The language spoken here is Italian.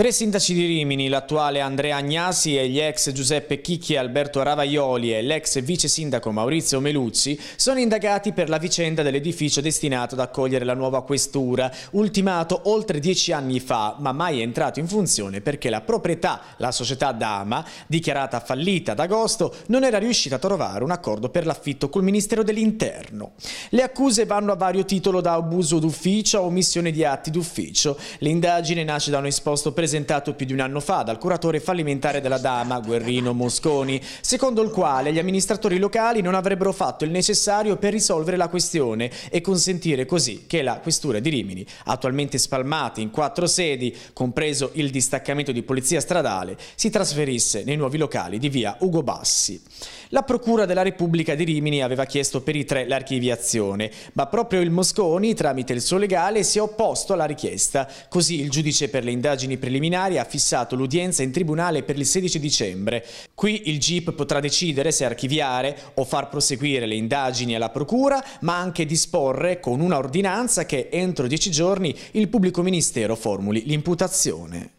Tre sindaci di Rimini, l'attuale Andrea Agnasi e gli ex Giuseppe Chicchi e Alberto Ravaioli e l'ex vice sindaco Maurizio Meluzzi, sono indagati per la vicenda dell'edificio destinato ad accogliere la nuova questura, ultimato oltre dieci anni fa, ma mai entrato in funzione perché la proprietà, la società Dama, dichiarata fallita ad agosto, non era riuscita a trovare un accordo per l'affitto col Ministero dell'Interno. Le accuse vanno a vario titolo da abuso d'ufficio a omissione di atti d'ufficio. L'indagine nasce da un esposto presente presentato più di un anno fa dal curatore fallimentare della Dama, Guerrino Mosconi, secondo il quale gli amministratori locali non avrebbero fatto il necessario per risolvere la questione e consentire così che la questura di Rimini, attualmente spalmata in quattro sedi, compreso il distaccamento di polizia stradale, si trasferisse nei nuovi locali di via Ugo Bassi. La Procura della Repubblica di Rimini aveva chiesto per i tre l'archiviazione, ma proprio il Mosconi, tramite il suo legale, si è opposto alla richiesta. Così il giudice per le indagini preliminari ha fissato l'udienza in tribunale per il 16 dicembre. Qui il GIP potrà decidere se archiviare o far proseguire le indagini alla Procura, ma anche disporre con una ordinanza che entro dieci giorni il pubblico ministero formuli l'imputazione.